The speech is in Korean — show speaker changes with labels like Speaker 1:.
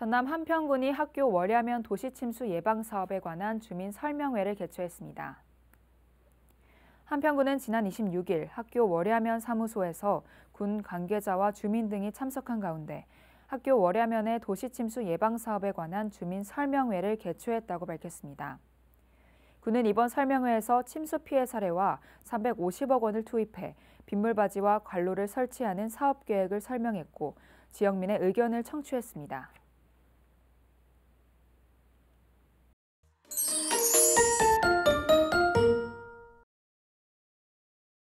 Speaker 1: 전남 한평군이 학교 월야면 도시 침수 예방 사업에 관한 주민 설명회를 개최했습니다. 한평군은 지난 26일 학교 월야면 사무소에서 군 관계자와 주민 등이 참석한 가운데 학교 월야면의 도시 침수 예방 사업에 관한 주민 설명회를 개최했다고 밝혔습니다. 군은 이번 설명회에서 침수 피해 사례와 350억 원을 투입해 빗물바지와 관로를 설치하는 사업 계획을 설명했고 지역민의 의견을 청취했습니다.